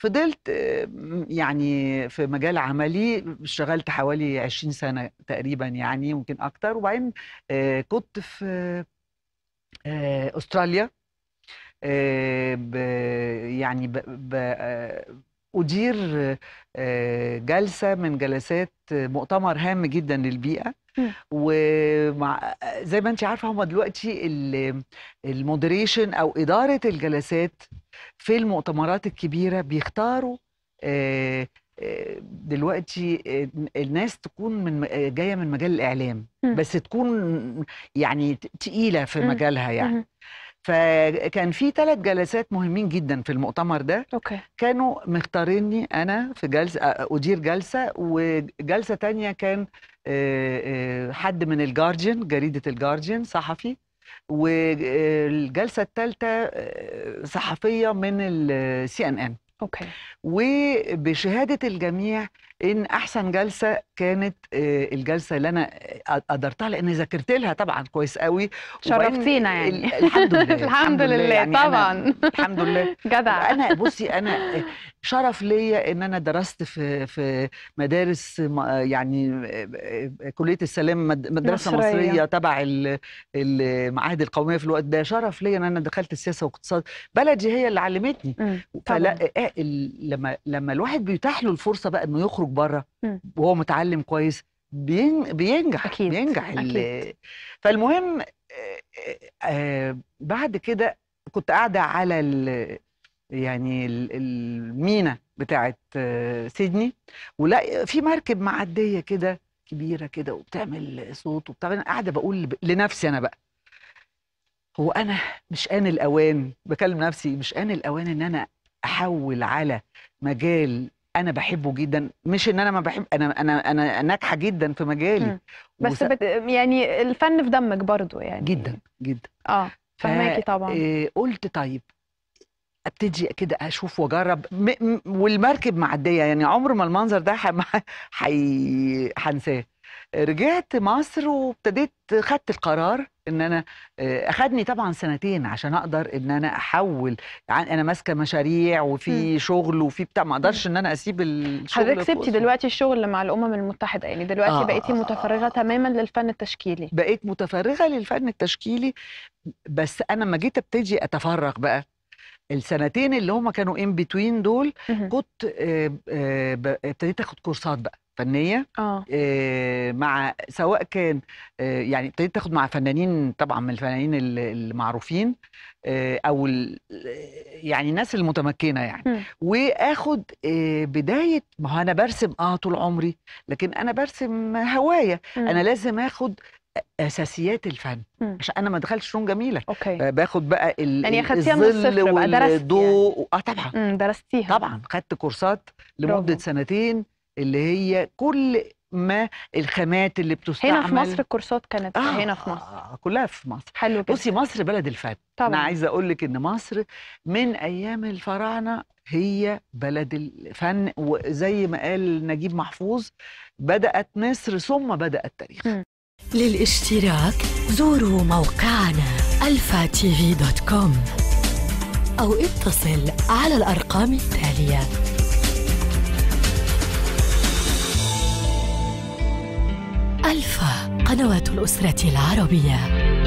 فضلت آمم، يعني في مجال عملي اشتغلت حوالي 20 سنه تقريبا يعني ممكن اكتر وبعدين آه، كنت في آه، استراليا آه، يعني ادير جلسه من جلسات مؤتمر هام جدا للبيئه ومع زي ما انت عارفه هم دلوقتي المودريشن او اداره الجلسات في المؤتمرات الكبيره بيختاروا آه، آه، دلوقتي آه، الناس تكون من جايه من مجال الاعلام بس تكون يعني تقيله في مجالها يعني فكان في ثلاث جلسات مهمين جدا في المؤتمر ده أوكي. كانوا مختاريني انا في جلسه ادير جلسه وجلسه تانية كان حد من الجارديان جريده الجارديان صحفي والجلسه الثالثه آه، صحفيه من السي ان ان اوكي وبشهاده الجميع ان احسن جلسه كانت آه، الجلسه اللي انا آه، قدرتها لان ذاكرت لها طبعا كويس قوي شرفتينا يعني الحمد لله الحمد لله يعني طبعا الحمد لله جدع انا بصي انا آه، شرف ليا ان انا درست في في مدارس يعني كليه السلام مدرسه مصريه, مصرية تبع المعاهد القوميه في الوقت ده شرف ليا ان انا دخلت السياسه واقتصاد بلدي هي اللي علمتني فلا لما لما الواحد بيتاح له الفرصه بقى انه يخرج بره وهو متعلم كويس بينجح أكيد. بينجح أكيد. فالمهم آه، آه، آه، بعد كده كنت قاعده على ال يعني المينا بتاعت سيدني ولا في مركب معديه كده كبيره كده وبتعمل صوت وبتعمل قاعده بقول لنفسي انا بقى هو انا مش ان الاوان بكلم نفسي مش ان الاوان ان انا احول على مجال انا بحبه جدا مش ان انا ما بحب انا انا انا ناجحه جدا في مجالي مم. بس وس... بت... يعني الفن في دمك برضو يعني جدا جدا اه فهماكي طبعا آه، قلت طيب ابتدي كده اشوف واجرب م... م... والمركب معديه يعني عمر ما المنظر ده هنساه ح... ح... رجعت مصر وابتديت خدت القرار ان انا آه، اخدني طبعا سنتين عشان اقدر ان انا احول يعني انا ماسكه مشاريع وفي م. شغل وفي بتاع ما اقدرش ان انا اسيب الشغل حضرتك سبتي دلوقتي الشغل مع الامم المتحده يعني دلوقتي آه بقيتي آه، آه، متفرغه آه تماما للفن التشكيلي بقيت متفرغه للفن التشكيلي بس انا لما جيت ابتدي اتفرغ بقى السنتين اللي هما كانوا ان بتوين دول كنت ابتديت اخد كورسات بقى فنيه آه. آه. مع سواء كان آه، يعني ابتديت تاخد مع فنانين طبعا من الفنانين المعروفين آه، او يعني الناس المتمكنه يعني م. واخد بدايه ما هو انا برسم اه طول عمري لكن انا برسم هوايه م. انا لازم اخد اساسيات الفن مم. عشان انا ما دخلتش لون جميله أوكي. باخد بقى ال... يعني الظل من الصفر والضوء يعني. اه طبعا درستيها طبعا خدت كورسات لمده برافو. سنتين اللي هي كل ما الخامات اللي بتستعمل هنا في مصر الكورسات كانت آه هنا في مصر آه كلها في مصر حلو جدا بصي مصر بلد الفن طبعا انا عايزه اقول لك ان مصر من ايام الفراعنه هي بلد الفن وزي ما قال نجيب محفوظ بدات مصر ثم بدا التاريخ م. للاشتراك زوروا موقعنا الفا تي في دوت كوم او اتصل على الارقام التاليه ألفا قنوات الأسرة العربية